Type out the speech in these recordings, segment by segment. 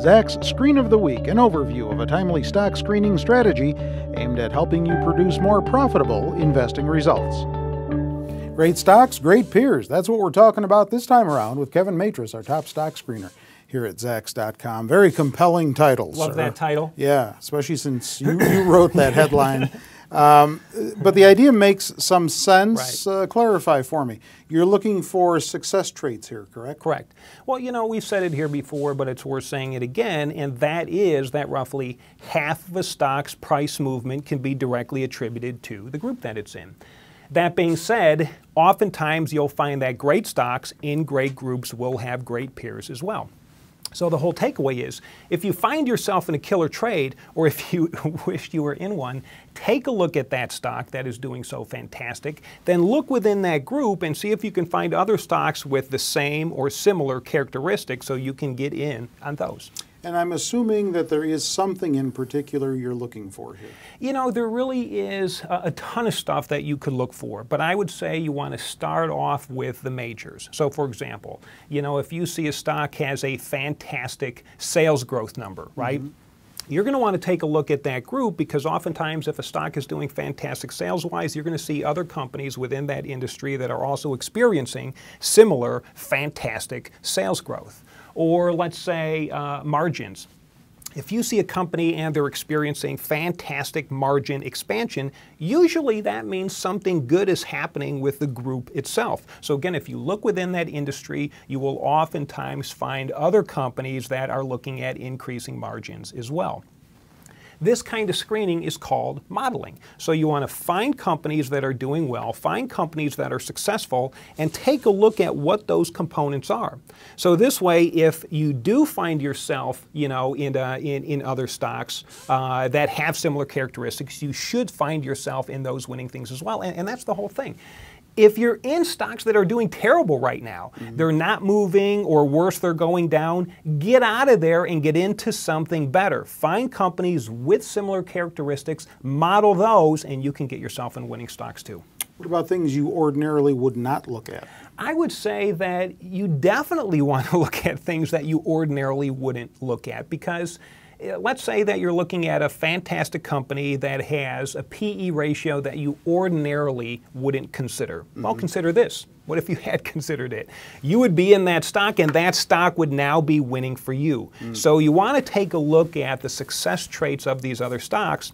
Zach's Screen of the Week, an overview of a timely stock screening strategy aimed at helping you produce more profitable investing results. Great stocks, great peers. That's what we're talking about this time around with Kevin Matris, our top stock screener here at Zacks.com. Very compelling titles. Love sir. that title. Yeah, especially since you, you wrote that headline. Um, but the idea makes some sense. Right. Uh, clarify for me. You're looking for success traits here, correct? Correct. Well, you know, we've said it here before, but it's worth saying it again, and that is that roughly half of a stock's price movement can be directly attributed to the group that it's in. That being said, oftentimes you'll find that great stocks in great groups will have great peers as well. So the whole takeaway is if you find yourself in a killer trade, or if you wish you were in one, take a look at that stock that is doing so fantastic. Then look within that group and see if you can find other stocks with the same or similar characteristics so you can get in on those. And I'm assuming that there is something in particular you're looking for here. You know, there really is a, a, ton of stuff that you could look for, but I would say you want to start off with the majors. So, for example, you know, if you see a stock has a fantastic sales growth number, mm-hmm. right? Mm -hmm you're going to want to take a look at that group because oftentimes if a stock is doing fantastic sales wise you're going to see other companies within that industry that are also experiencing similar fantastic sales growth or let's say uh, margins. If you see a company and they're experiencing fantastic margin expansion, usually that means something good is happening with the group itself. So, again, if you look within that industry, you will oftentimes find other companies that are looking at increasing margins as well. This kind of screening is called modeling. So you want to find companies that are doing well, find companies that are successful, and take a look at what those components are. So this way, if you do find yourself, you know, in, uh, in, in other stocks uh, that have similar characteristics, you should find yourself in those winning things as well. And, and that's the whole thing if you're in stocks that are doing terrible right now, mm-hmm. they're not moving or worse, they're going down, get out of there and get into something better. Find companies with similar characteristics, model those, and you can get yourself in winning stocks too. What about things you ordinarily would not look at? I would say that you definitely want to look at things that you ordinarily wouldn't look at because uh, let's say that you're looking at a fantastic company that has a PE ratio that you ordinarily wouldn't consider. Mm-hmm. Well, consider this. What if you had considered it? You would be in that stock, and that stock would now be winning for you. mm So you want to take a look at the success traits of these other stocks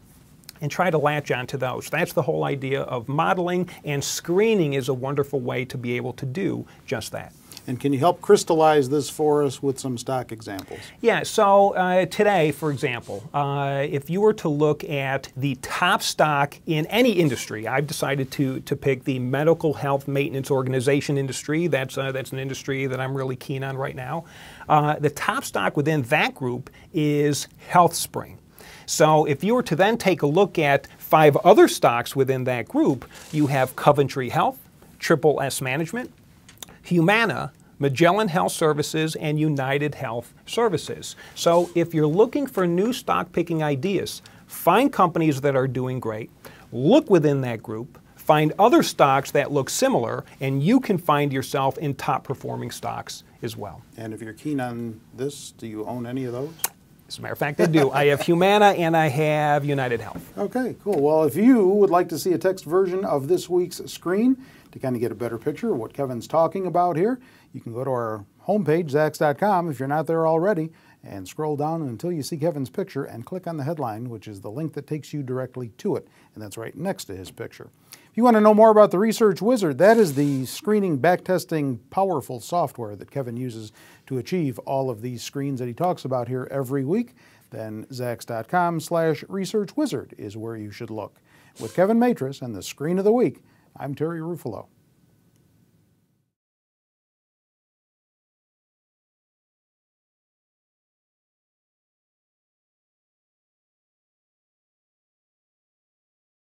and try to latch onto those. That's the whole idea of modeling, and screening is a wonderful way to be able to do just that. And can you help crystallize this for us with some stock examples? Yeah, so uh, today, for example, uh, if you were to look at the top stock in any industry, I've decided to, to pick the medical health maintenance organization industry. That's, uh, that's an industry that I'm really keen on right now. Uh, the top stock within that group is HealthSpring. So if you were to then take a look at five other stocks within that group, you have Coventry Health, Triple S Management, Humana, Magellan Health Services, and United Health Services. So if you're looking for new stock picking ideas, find companies that are doing great, look within that group, find other stocks that look similar, and you can find yourself in top performing stocks as well. And if you're keen on this, do you own any of those? As a matter of fact, I do. I have Humana and I have United Health. Okay, cool. Well, if you would like to see a text version of this week's screen to kind of get a better picture of what Kevin's talking about here, you can go to our homepage, zax.com, if you're not there already, and scroll down until you see Kevin's picture and click on the headline, which is the link that takes you directly to it. And that's right next to his picture. If you want to know more about the Research Wizard, that is the screening, backtesting, powerful software that Kevin uses to achieve all of these screens that he talks about here every week, then zax.com slash research wizard is where you should look. With Kevin Matris and the Screen of the Week, I'm Terry Ruffalo.